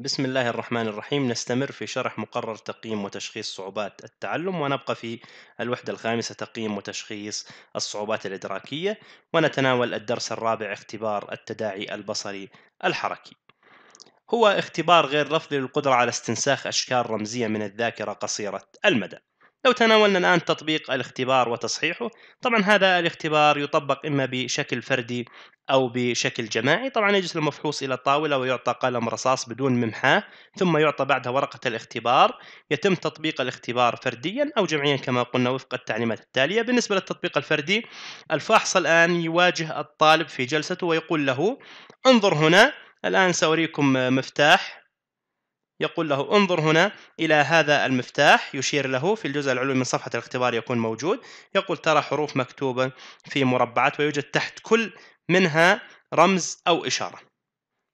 بسم الله الرحمن الرحيم نستمر في شرح مقرر تقييم وتشخيص صعوبات التعلم ونبقى في الوحدة الخامسة تقييم وتشخيص الصعوبات الإدراكية ونتناول الدرس الرابع اختبار التداعي البصري الحركي هو اختبار غير لفظي للقدرة على استنساخ أشكال رمزية من الذاكرة قصيرة المدى لو تناولنا الآن تطبيق الاختبار وتصحيحه طبعا هذا الاختبار يطبق إما بشكل فردي أو بشكل جماعي طبعا يجلس المفحوص إلى الطاولة ويعطى قلم رصاص بدون ممحاة ثم يعطى بعدها ورقة الاختبار يتم تطبيق الاختبار فرديا أو جمعيا كما قلنا وفق التعليمات التالية بالنسبة للتطبيق الفردي الفاحص الآن يواجه الطالب في جلسته ويقول له انظر هنا الآن سأريكم مفتاح يقول له انظر هنا إلى هذا المفتاح يشير له في الجزء العلوي من صفحة الاختبار يكون موجود يقول ترى حروف مكتوبة في مربعات ويوجد تحت كل منها رمز أو إشارة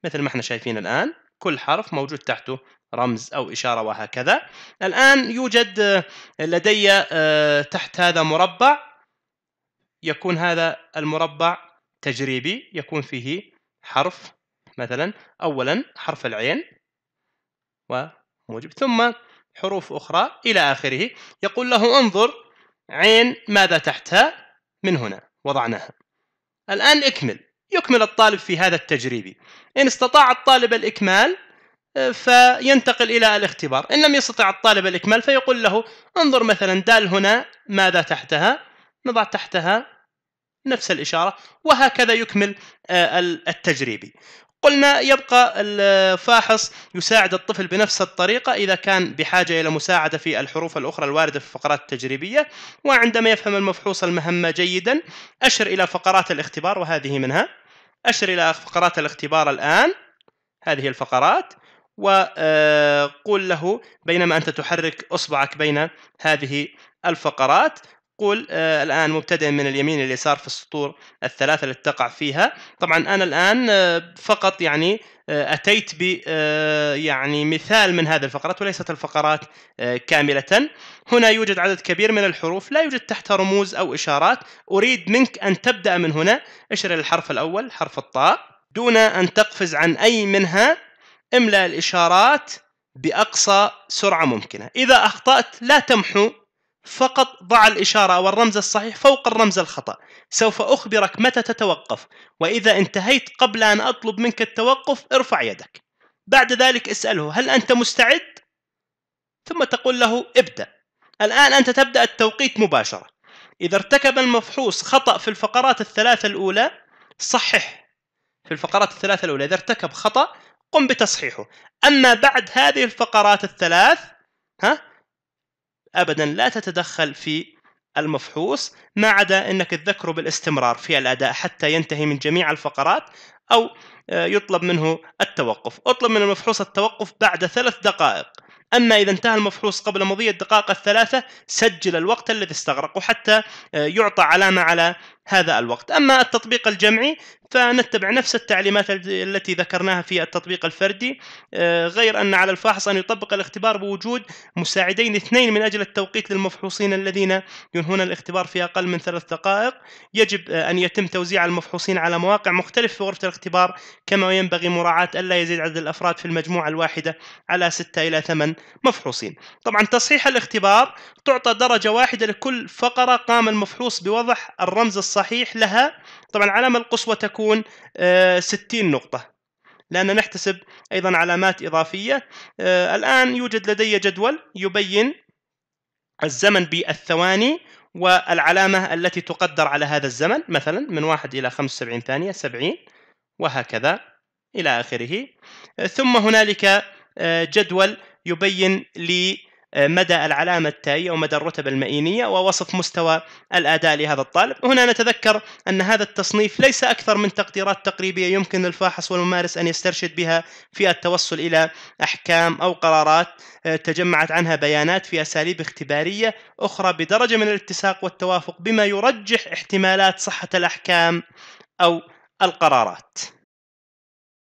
مثل ما احنا شايفين الآن كل حرف موجود تحته رمز أو إشارة وهكذا الآن يوجد آه، لدي آه، تحت هذا مربع يكون هذا المربع تجريبي يكون فيه حرف مثلا أولا حرف العين وموجب ثم حروف أخرى إلى آخره يقول له انظر عين ماذا تحتها من هنا وضعناها الآن اكمل يكمل الطالب في هذا التجريبي إن استطاع الطالب الإكمال آه، فينتقل إلى الاختبار إن لم يستطع الطالب الإكمال فيقول له انظر مثلا دال هنا ماذا تحتها نضع تحتها نفس الإشارة وهكذا يكمل آه، التجريبي قلنا يبقى الفاحص يساعد الطفل بنفس الطريقة إذا كان بحاجة إلى مساعدة في الحروف الأخرى الواردة في الفقرات التجريبية وعندما يفهم المفحوص المهمة جيدا أشر إلى فقرات الاختبار وهذه منها أشر إلى فقرات الاختبار الآن هذه الفقرات وقول آه، له بينما أنت تحرك أصبعك بين هذه الفقرات قول آه الان مبتدئ من اليمين لليسار في السطور الثلاثه اللي تقع فيها طبعا انا الان آه، فقط يعني آه، اتيت ب آه، يعني مثال من هذه الفقرات وليست الفقرات كامله هنا يوجد عدد كبير من الحروف لا يوجد تحتها رموز او اشارات اريد منك ان تبدا من هنا اشر الى الحرف الاول حرف الطاء دون ان تقفز عن اي منها املا الاشارات باقصى سرعه ممكنه اذا اخطات لا تمحو فقط ضع الإشارة أو الرمز الصحيح فوق الرمز الخطأ سوف أخبرك متى تتوقف وإذا انتهيت قبل أن أطلب منك التوقف ارفع يدك بعد ذلك اسأله هل أنت مستعد؟ ثم تقول له ابدأ الآن أنت تبدأ التوقيت مباشرة إذا ارتكب المفحوص خطأ في الفقرات الثلاثة الأولى صحح في الفقرات الثلاثة الأولى إذا ارتكب خطأ قم بتصحيحه أما بعد هذه الفقرات الثلاث ها ابدا لا تتدخل في المفحوص ما عدا انك تذكره بالاستمرار في الاداء حتى ينتهي من جميع الفقرات او آه، يطلب منه التوقف اطلب من المفحوص التوقف بعد ثلاث دقائق اما اذا انتهى المفحوص قبل مضي الدقائق الثلاثه سجل الوقت الذي استغرقه حتى آه، يعطى علامه على هذا الوقت أما التطبيق الجمعي فنتبع نفس التعليمات التي ذكرناها في التطبيق الفردي آه، غير أن على الفاحص أن يطبق الاختبار بوجود مساعدين اثنين من أجل التوقيت للمفحوصين الذين ينهون الاختبار في أقل من ثلاث دقائق يجب أن يتم توزيع المفحوصين على مواقع مختلفة في غرفة الاختبار كما ينبغي مراعاة ألا يزيد عدد الأفراد في المجموعة الواحدة على ستة إلى ثمن مفحوصين طبعا تصحيح الاختبار تعطى درجة واحدة لكل فقرة قام المفحوص بوضع الرمز الص صحيح لها طبعا العلامة القصوى تكون 60 آه، نقطة لأننا نحتسب أيضا علامات إضافية آه، الآن يوجد لدي جدول يبين الزمن بالثواني والعلامة التي تقدر على هذا الزمن مثلا من 1 إلى 75 ثانية 70 وهكذا إلى آخره ثم هنالك آه، جدول يبين لي مدى العلامة التائية ومدى الرتب المئينية ووصف مستوى الأداء لهذا الطالب هنا نتذكر أن هذا التصنيف ليس أكثر من تقديرات تقريبية يمكن للفاحص والممارس أن يسترشد بها في التوصل إلى أحكام أو قرارات آه، تجمعت عنها بيانات في أساليب اختبارية أخرى بدرجة من الاتساق والتوافق بما يرجح احتمالات صحة الأحكام أو القرارات